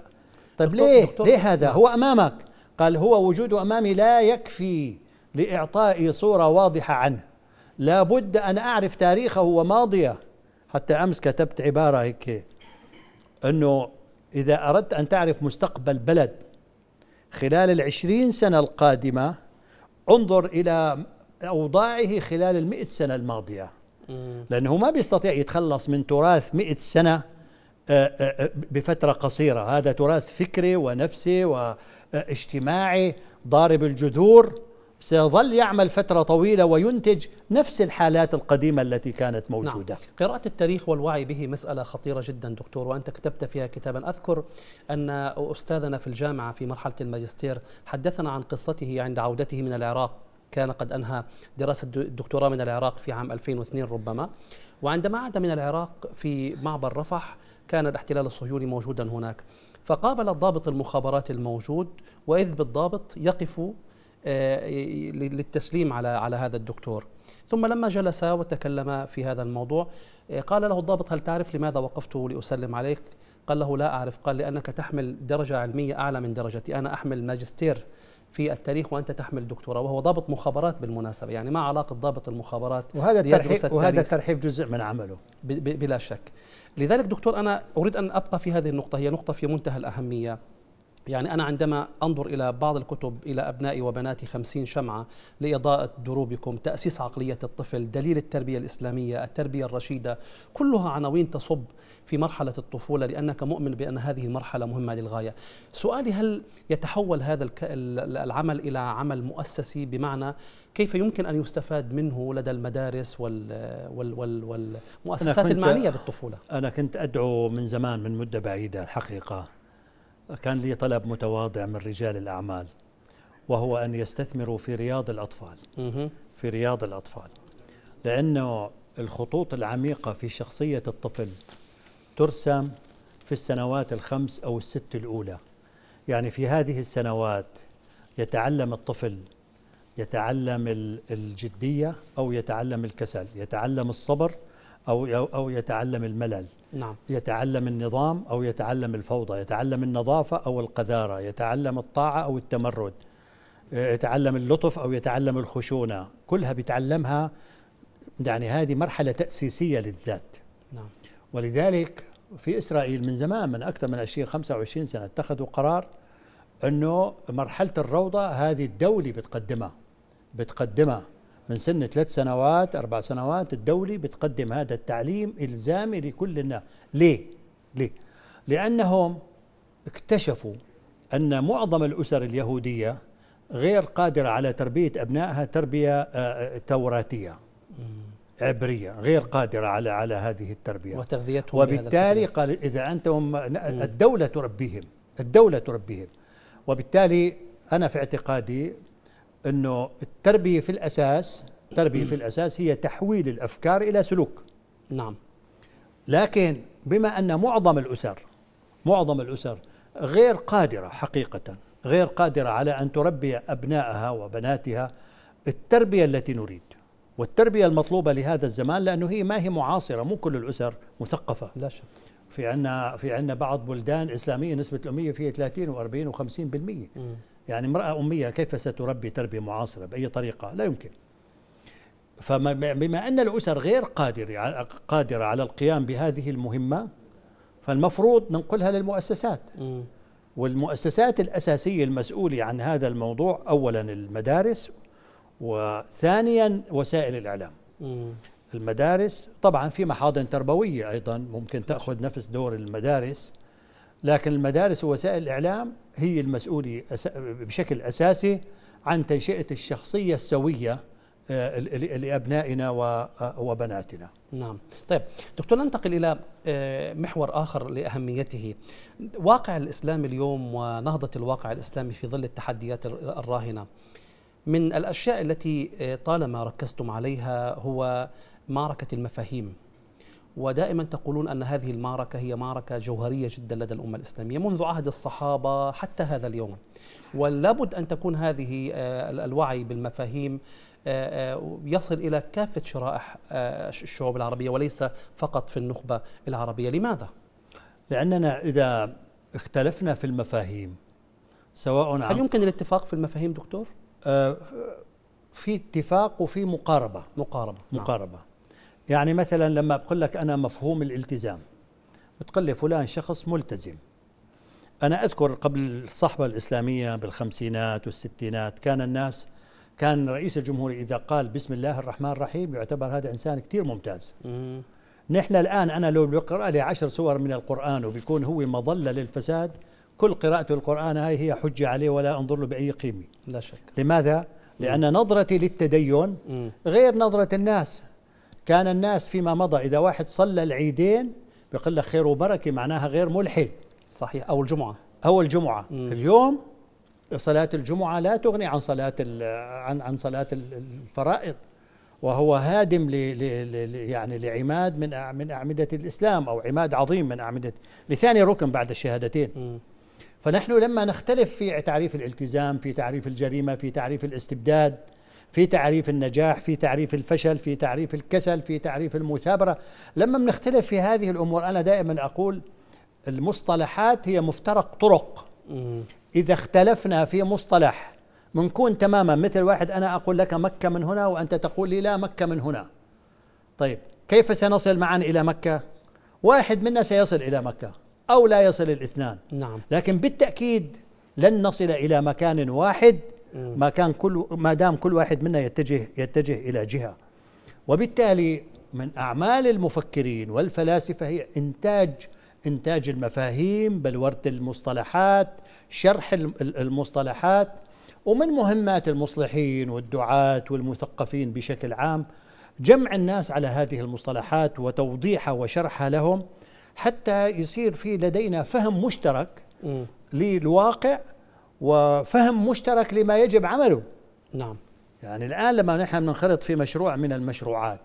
طيب ليه دكتور ليه هذا نعم. هو امامك قال هو وجوده امامي لا يكفي لاعطائي صوره واضحه عنه لابد ان اعرف تاريخه وماضيه حتى امس كتبت عباره هيك انه إذا أردت أن تعرف مستقبل بلد خلال العشرين سنة القادمة انظر إلى أوضاعه خلال المئة سنة الماضية لأنه ما بيستطيع يتخلص من تراث مئة سنة آه، آه، آه، بفترة قصيرة هذا تراث فكري ونفسي واجتماعي ضارب الجذور سيظل يعمل فترة طويلة وينتج نفس الحالات القديمة التي كانت نعم. موجودة نعم. قراءة التاريخ والوعي به مسألة خطيرة جدا دكتور وأنت كتبت فيها كتابا أذكر أن أستاذنا في الجامعة في مرحلة الماجستير حدثنا عن قصته عند عودته من العراق كان قد أنهى دراسة الدكتوراه من العراق في عام 2002 ربما وعندما عاد من العراق في معبر رفح كان الاحتلال الصهيوني موجودا هناك فقابل الضابط المخابرات الموجود وإذ بالضابط يقف آه، للتسليم على على هذا الدكتور ثم لما جلس وتكلم في هذا الموضوع آه، قال له الضابط هل تعرف لماذا وقفت لأسلم عليك قال له لا أعرف قال لأنك تحمل درجة علمية أعلى من درجتي أنا أحمل ماجستير في التاريخ وانت تحمل دكتوراه وهو ضابط مخابرات بالمناسبه يعني ما علاقه ضابط المخابرات وهذا الترحيب وهذا الترحيب جزء من عمله بلا شك لذلك دكتور انا اريد ان ابقى في هذه النقطه هي نقطه في منتهى الاهميه يعني أنا عندما أنظر إلى بعض الكتب إلى أبنائي وبناتي خمسين شمعة لإضاءة دروبكم تأسيس عقلية الطفل دليل التربية الإسلامية التربية الرشيدة كلها عناوين تصب في مرحلة الطفولة لأنك مؤمن بأن هذه المرحلة مهمة للغاية سؤالي هل يتحول هذا العمل إلى عمل مؤسسي بمعنى كيف يمكن أن يستفاد منه لدى المدارس والمؤسسات المعنية بالطفولة أنا كنت أدعو من زمان من مدة بعيدة الحقيقة كان لي طلب متواضع من رجال الأعمال وهو أن يستثمروا في رياض الأطفال في رياض الأطفال لأنه الخطوط العميقة في شخصية الطفل ترسم في السنوات الخمس أو الست الأولى يعني في هذه السنوات يتعلم الطفل يتعلم الجدية أو يتعلم الكسل يتعلم الصبر أو أو يتعلم الملل نعم. يتعلم النظام أو يتعلم الفوضى يتعلم النظافة أو القذارة يتعلم الطاعة أو التمرد يتعلم اللطف أو يتعلم الخشونة كلها بيتعلمها يعني هذه مرحلة تأسيسية للذات نعم. ولذلك في إسرائيل من زمان من أكثر من 20 25 سنة اتخذوا قرار أنه مرحلة الروضة هذه الدولة بتقدمها بتقدمها من سن ثلاث سنوات أربع سنوات الدولة بتقدم هذا التعليم إلزامي لكل الناس ليه؟ ليه؟ لأنهم اكتشفوا أن معظم الأسر اليهودية غير قادرة على تربية أبنائها تربية آه، آه، توراتية عبرية غير قادرة على على هذه التربية وتغذيتهم وبالتالي قال إذا أنتم الدولة تربيهم الدولة تربيهم وبالتالي أنا في اعتقادي انه التربيه في الاساس التربيه في الاساس هي تحويل الافكار الى سلوك نعم لكن بما ان معظم الاسر معظم الاسر غير قادره حقيقه غير قادره على ان تربي ابنائها وبناتها التربيه التي نريد والتربيه المطلوبه لهذا الزمان لانه هي ما هي معاصره مو كل الاسر مثقفه لا شك في عندنا في عندنا بعض بلدان اسلاميه نسبه الاميه فيها 30 و40 و50% يعني امرأة أمية كيف ستربي تربية معاصرة بأي طريقة لا يمكن فبما أن الأسر غير قادر قادرة على القيام بهذه المهمة فالمفروض ننقلها للمؤسسات والمؤسسات الأساسية المسؤولة عن هذا الموضوع أولا المدارس وثانيا وسائل الإعلام المدارس طبعا في محاضن تربوية أيضا ممكن تأخذ نفس دور المدارس لكن المدارس ووسائل الإعلام هي المسؤولة بشكل أساسي عن تنشئة الشخصية السوية آه، لأبنائنا آه، وبناتنا نعم طيب دكتور ننتقل إلى آه، محور آخر لأهميته واقع الإسلام اليوم ونهضة الواقع الإسلامي في ظل التحديات الراهنة من الأشياء التي طالما ركزتم عليها هو معركة المفاهيم ودائما تقولون أن هذه المعركة هي معركة جوهرية جدا لدى الأمة الإسلامية منذ عهد الصحابة حتى هذا اليوم ولابد أن تكون هذه آه، الوعي بالمفاهيم آه، آه، يصل إلى كافة شرائح الشعوب العربية وليس فقط في النخبة العربية لماذا؟ لأننا إذا اختلفنا في المفاهيم سواء هل يمكن الاتفاق في المفاهيم دكتور؟ في اتفاق وفي مقاربة مقاربة نعم. مقاربة نعم. يعني مثلا لما بقول لك أنا مفهوم الالتزام بتقول لي فلان شخص ملتزم أنا أذكر قبل الصحبه الإسلامية بالخمسينات والستينات كان الناس كان رئيس الجمهورية إذا قال بسم الله الرحمن الرحيم يعتبر هذا إنسان كثير ممتاز نحن الآن أنا لو بقرأ لي عشر سور من القرآن وبيكون هو مظلة للفساد كل قراءة القرآن هاي هي حجة عليه ولا أنظر له بأي قيمة لا شك لماذا؟ لأن نظرتي للتدين غير نظرة الناس كان الناس فيما مضى إذا واحد صلى العيدين بيقول لك خير وبركة معناها غير ملحد صحيح أو الجمعة أو الجمعة مم. اليوم صلاة الجمعة لا تغني عن صلاة عن عن صلاة الفرائض وهو هادم ل ل يعني لعماد من من أعمدة الإسلام أو عماد عظيم من أعمدة لثاني ركن بعد الشهادتين م. فنحن لما نختلف في تعريف الالتزام في تعريف الجريمة في تعريف الاستبداد في تعريف النجاح في تعريف الفشل في تعريف الكسل في تعريف المثابرة لما بنختلف في هذه الأمور أنا دائما أقول المصطلحات هي مفترق طرق إذا اختلفنا في مصطلح بنكون تماما مثل واحد أنا أقول لك مكة من هنا وأنت تقول لي لا مكة من هنا طيب كيف سنصل معا إلى مكة واحد منا سيصل إلى مكة أو لا يصل الاثنان نعم. لكن بالتأكيد لن نصل إلى مكان واحد ما كان كل ما دام كل واحد منا يتجه يتجه الى جهه وبالتالي من اعمال المفكرين والفلاسفه هي انتاج انتاج المفاهيم بل ورد المصطلحات شرح المصطلحات ومن مهمات المصلحين والدعاة والمثقفين بشكل عام جمع الناس على هذه المصطلحات وتوضيحها وشرحها لهم حتى يصير في لدينا فهم مشترك للواقع وفهم مشترك لما يجب عمله نعم يعني الآن لما نحن ننخرط في مشروع من المشروعات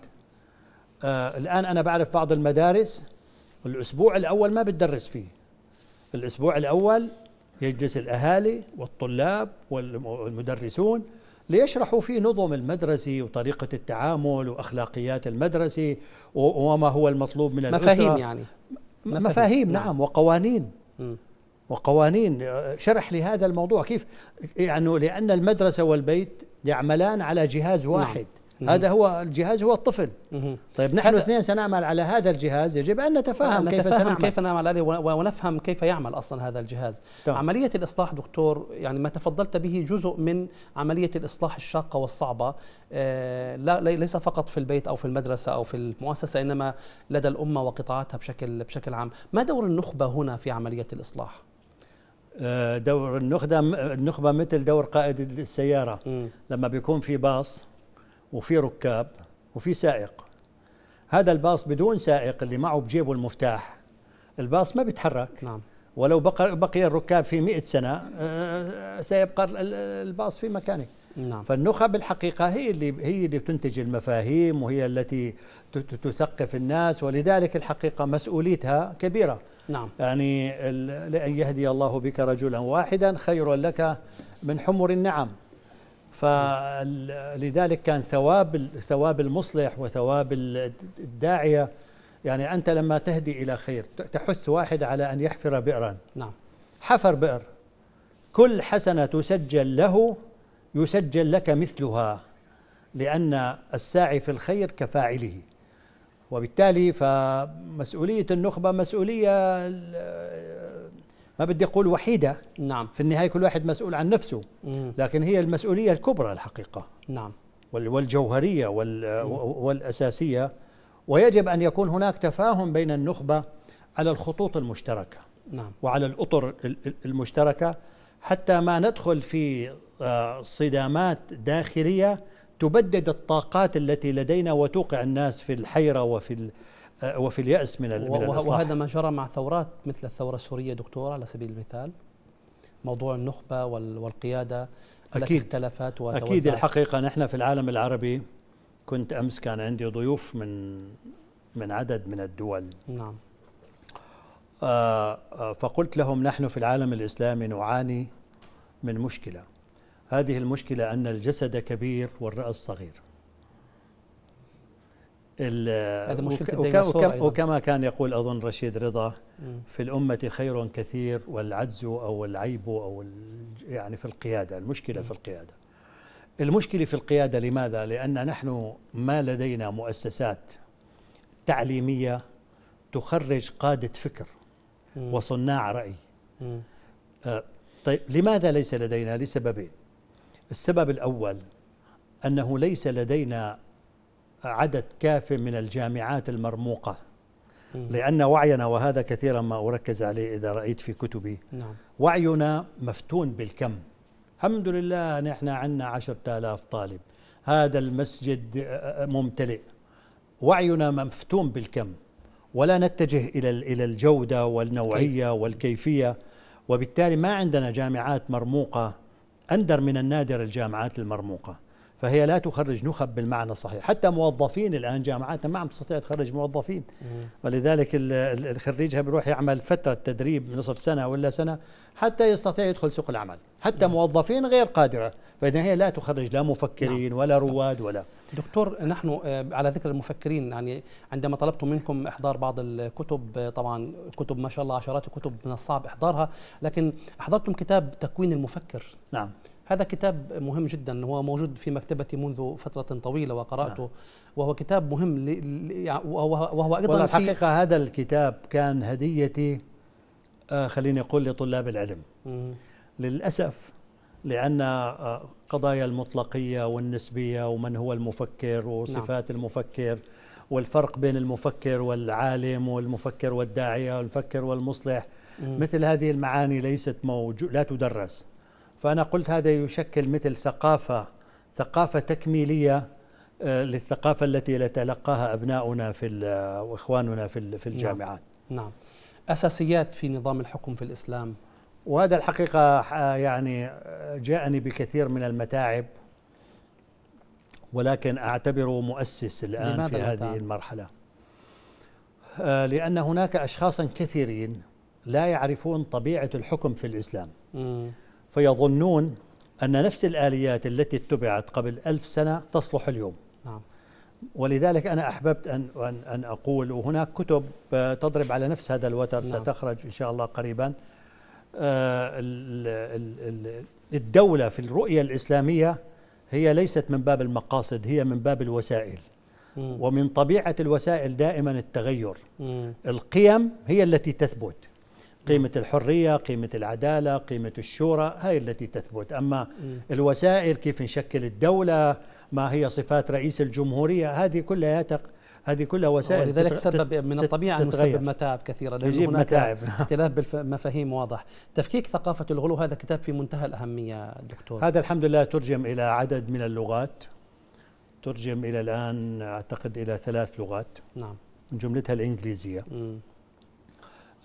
آه الآن أنا بعرف بعض المدارس الأسبوع الأول ما بتدرس فيه الأسبوع الأول يجلس الأهالي والطلاب والمدرسون ليشرحوا فيه نظم المدرسة وطريقة التعامل وأخلاقيات المدرسة وما هو المطلوب من الأسرة مفاهيم يعني مفاهيم, مفاهيم نعم, نعم وقوانين م. وقوانين آه، شرح لهذا الموضوع كيف يعني لأن المدرسة والبيت يعملان على جهاز نعم. واحد مم. نعم. هذا هو الجهاز هو الطفل مم. طيب نحن اثنين سنعمل على هذا الجهاز يجب أن نتفاهم, كيف سنعمل كيف نعمل عليه ونفهم كيف يعمل أصلا هذا الجهاز طبعا. عملية الإصلاح دكتور يعني ما تفضلت به جزء من عملية الإصلاح الشاقة والصعبة آه لا ليس فقط في البيت أو في المدرسة أو في المؤسسة إنما لدى الأمة وقطاعاتها بشكل, بشكل عام ما دور النخبة هنا في عملية الإصلاح؟ آه، دور النخبه النخبه مثل دور قائد السياره م. لما بيكون في باص وفي ركاب وفي سائق هذا الباص بدون سائق اللي معه بجيبه المفتاح الباص ما بيتحرك نعم ولو بقى, بقي الركاب في مئة سنة آه، سيبقى الباص في مكانه نعم. فالنخب الحقيقة هي اللي هي اللي بتنتج المفاهيم وهي التي تثقف الناس ولذلك الحقيقة مسؤوليتها كبيرة نعم يعني لأن يهدي الله بك رجلا واحدا خير لك من حمر النعم فلذلك كان ثواب ثواب المصلح وثواب الداعية يعني أنت لما تهدي إلى خير تحث واحد على أن يحفر بئرا نعم حفر بئر كل حسنة تسجل له يسجل لك مثلها لأن الساعي في الخير كفاعله وبالتالي فمسؤولية النخبة مسؤولية ما بدي أقول وحيدة نعم في النهاية كل واحد مسؤول عن نفسه لكن هي المسؤولية الكبرى الحقيقة نعم والجوهرية والأساسية ويجب أن يكون هناك تفاهم بين النخبة على الخطوط المشتركة نعم. وعلى الأطر المشتركة حتى ما ندخل في آه، صدامات داخلية تبدد الطاقات التي لدينا وتوقع الناس في الحيرة وفي آه، وفي اليأس من من وهذا ما جرى مع ثورات مثل الثورة السورية دكتور على سبيل المثال موضوع النخبة والقيادة أكيد اختلفت أكيد الحقيقة نحن في العالم العربي كنت أمس كان عندي ضيوف من من عدد من الدول نعم آه، آه، فقلت لهم نحن في العالم الإسلامي نعاني من مشكلة هذه المشكلة أن الجسد كبير والرأس صغير هذا مشكلة وك وكم وكما كان يقول أظن رشيد رضا في الأمة خير كثير والعجز أو العيب أو يعني في القيادة المشكلة م. في القيادة المشكلة في القيادة لماذا؟ لأن نحن ما لدينا مؤسسات تعليمية تخرج قادة فكر م. وصناع رأي م. آه، طيب لماذا ليس لدينا؟ لسببين السبب الأول أنه ليس لدينا عدد كاف من الجامعات المرموقة لأن وعينا وهذا كثيرا ما أركز عليه إذا رأيت في كتبي نعم. وعينا مفتون بالكم الحمد لله نحن عندنا عشرة آلاف طالب هذا المسجد ممتلئ وعينا مفتون بالكم ولا نتجه إلى إلى الجودة والنوعية طيب. والكيفية وبالتالي ما عندنا جامعات مرموقة أندر من النادر الجامعات المرموقة فهي لا تخرج نخب بالمعنى الصحيح حتى موظفين الآن جامعاتنا ما عم تستطيع تخرج موظفين ولذلك الخريجها بيروح يعمل فترة تدريب نصف سنة ولا سنة حتى يستطيع يدخل سوق العمل حتى مم. موظفين غير قادرة فإذا هي لا تخرج لا مفكرين نعم. ولا رواد ولا دكتور نحن آه، على ذكر المفكرين يعني عندما طلبت منكم احضار بعض الكتب آه، طبعا كتب ما شاء الله عشرات الكتب من الصعب احضارها لكن احضرتم كتاب تكوين المفكر نعم هذا كتاب مهم جدا هو موجود في مكتبتي منذ فترة طويلة وقرأته نعم. وهو كتاب مهم ل... وهو أيضا الحقيقة هذا الكتاب كان هديتي آه خليني أقول لطلاب العلم مم. للأسف لأن آه، قضايا المطلقية والنسبية ومن هو المفكر وصفات نعم. المفكر والفرق بين المفكر والعالم والمفكر والداعية والمفكر والمصلح مم. مثل هذه المعاني ليست موجو لا تدرس فأنا قلت هذا يشكل مثل ثقافة ثقافة تكميلية آه، للثقافة التي يتلقاها أبناؤنا في آه، وإخواننا في نعم، الجامعات نعم. نعم أساسيات في نظام الحكم في الإسلام وهذا الحقيقة آه، يعني جاءني بكثير من المتاعب ولكن أعتبره مؤسس الآن في هذه المرحلة لأن هناك أشخاصا كثيرين لا يعرفون طبيعة الحكم في الإسلام م. فيظنون أن نفس الآليات التي اتبعت قبل ألف سنة تصلح اليوم نعم. ولذلك أنا أحببت أن, أن, أن أقول وهناك كتب آه، تضرب على نفس هذا الوتر نعم. ستخرج إن شاء الله قريبا آه، الدولة في الرؤية الإسلامية هي ليست من باب المقاصد هي من باب الوسائل ومن طبيعة الوسائل دائما التغير القيم هي التي تثبت قيمة الحرية قيمة العدالة قيمة الشورى هاي التي تثبت أما الوسائل كيف نشكل الدولة ما هي صفات رئيس الجمهورية هذه كلها يتق هذه كلها وسائل ولذلك سبب من الطبيعي أن يسبب متاعب كثيرة لأن هناك متاعب. اختلاف بالمفاهيم واضح تفكيك ثقافة الغلو هذا كتاب في منتهى الأهمية دكتور هذا الحمد لله ترجم إلى عدد من اللغات ترجم إلى الآن أعتقد إلى ثلاث لغات نعم من جملتها الإنجليزية م.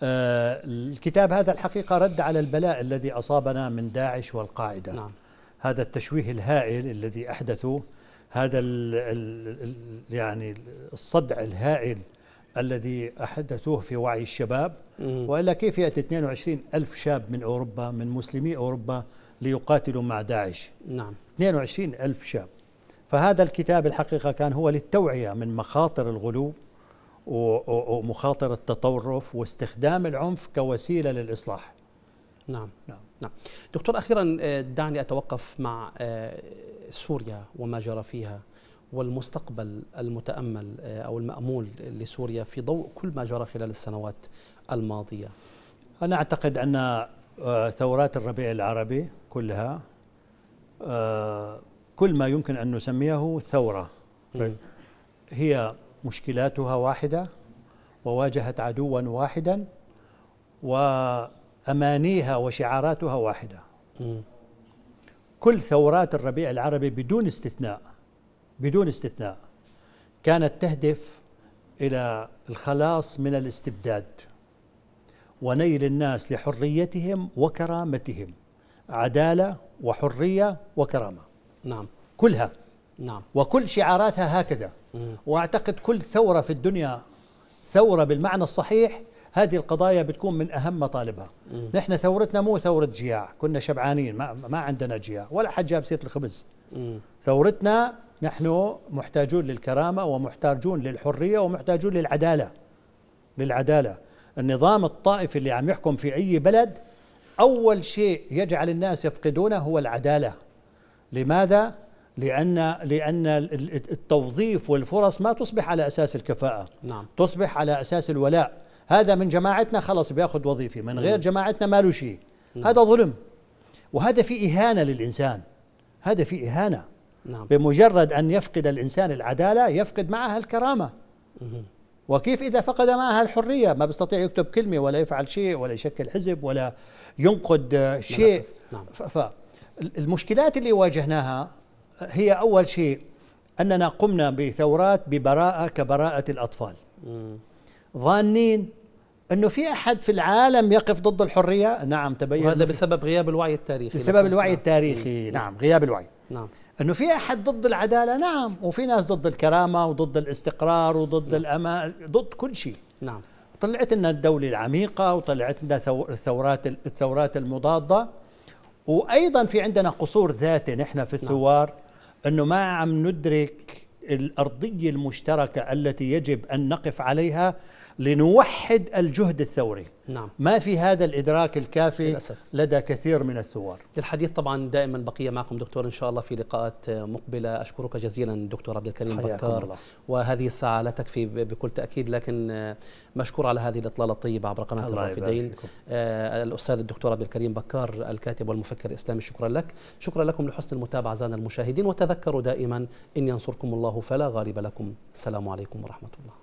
آه، الكتاب هذا الحقيقة رد على البلاء الذي أصابنا من داعش والقاعدة نعم. هذا التشويه الهائل الذي أحدثه هذا الـ الـ ال يعني الصدع الهائل الذي أحدثوه في وعي الشباب وإلا كيف يأتي 22 ألف شاب من أوروبا من مسلمي أوروبا ليقاتلوا مع داعش نعم 22 ألف شاب فهذا الكتاب الحقيقة كان هو للتوعية من مخاطر الغلو ومخاطرة التطرف واستخدام العنف كوسيلة للإصلاح نعم نعم, نعم. دكتور أخيرا آه، دعني أتوقف مع آه، سوريا وما جرى فيها والمستقبل المتأمل آه، أو المأمول لسوريا في ضوء كل ما جرى خلال السنوات الماضية أنا أعتقد أن ثورات الربيع العربي كلها كل ما يمكن أن نسميه ثورة هي مشكلاتها واحدة وواجهت عدوا واحدا وأمانيها وشعاراتها واحدة كل ثورات الربيع العربي بدون استثناء بدون استثناء كانت تهدف إلى الخلاص من الاستبداد ونيل الناس لحريتهم وكرامتهم عدالة وحرية وكرامة نعم كلها نعم وكل شعاراتها هكذا واعتقد كل ثوره في الدنيا ثوره بالمعنى الصحيح هذه القضايا بتكون من اهم مطالبها نحن ثورتنا مو ثوره جياع كنا شبعانين ما, ما عندنا جياع ولا حد جاب سيره الخبز ثورتنا نحن محتاجون للكرامه ومحتاجون للحريه ومحتاجون للعداله للعداله النظام الطائفي اللي عم يحكم في اي بلد اول شيء يجعل الناس يفقدونه هو العداله لماذا لأن لأن التوظيف والفرص ما تصبح على أساس الكفاءة نعم. تصبح على أساس الولاء هذا من جماعتنا خلص بياخذ وظيفة من غير جماعتنا ما له شيء هذا ظلم وهذا في إهانة للإنسان هذا في إهانة نعم. بمجرد أن يفقد الإنسان العدالة يفقد معها الكرامة مم. وكيف إذا فقد معها الحرية ما بيستطيع يكتب كلمة ولا يفعل شيء ولا يشكل حزب ولا ينقد شيء نعم. المشكلات اللي واجهناها هي أول شيء أننا قمنا بثورات ببراءة كبراءة الأطفال ظانين انه في احد في العالم يقف ضد الحريه؟ نعم تبين وهذا بسبب غياب الوعي التاريخي بسبب نعم. الوعي نعم. التاريخي نعم. نعم غياب الوعي نعم انه في احد ضد العداله؟ نعم وفي ناس ضد الكرامه وضد الاستقرار وضد نعم. الامان ضد كل شيء نعم طلعت لنا الدوله العميقه وطلعت لنا الثورات الثورات المضاده وايضا في عندنا قصور ذاتي نحن في نعم. الثوار نعم. انه ما عم ندرك الارضيه المشتركه التي يجب ان نقف عليها لنوحد الجهد الثوري نعم ما في هذا الإدراك الكافي للأسف. لدى كثير من الثوار للحديث طبعا دائما بقية معكم دكتور إن شاء الله في لقاءات مقبلة أشكرك جزيلا دكتور عبد الكريم بكار الله. وهذه الساعة لا تكفي بكل تأكيد لكن مشكور على هذه الإطلالة الطيبة عبر قناة الرافدين آه الأستاذ الدكتور عبد الكريم بكار الكاتب والمفكر الإسلامي شكرا لك شكرا لكم لحسن المتابعة زان المشاهدين وتذكروا دائما إن ينصركم الله فلا غالب لكم السلام عليكم ورحمة الله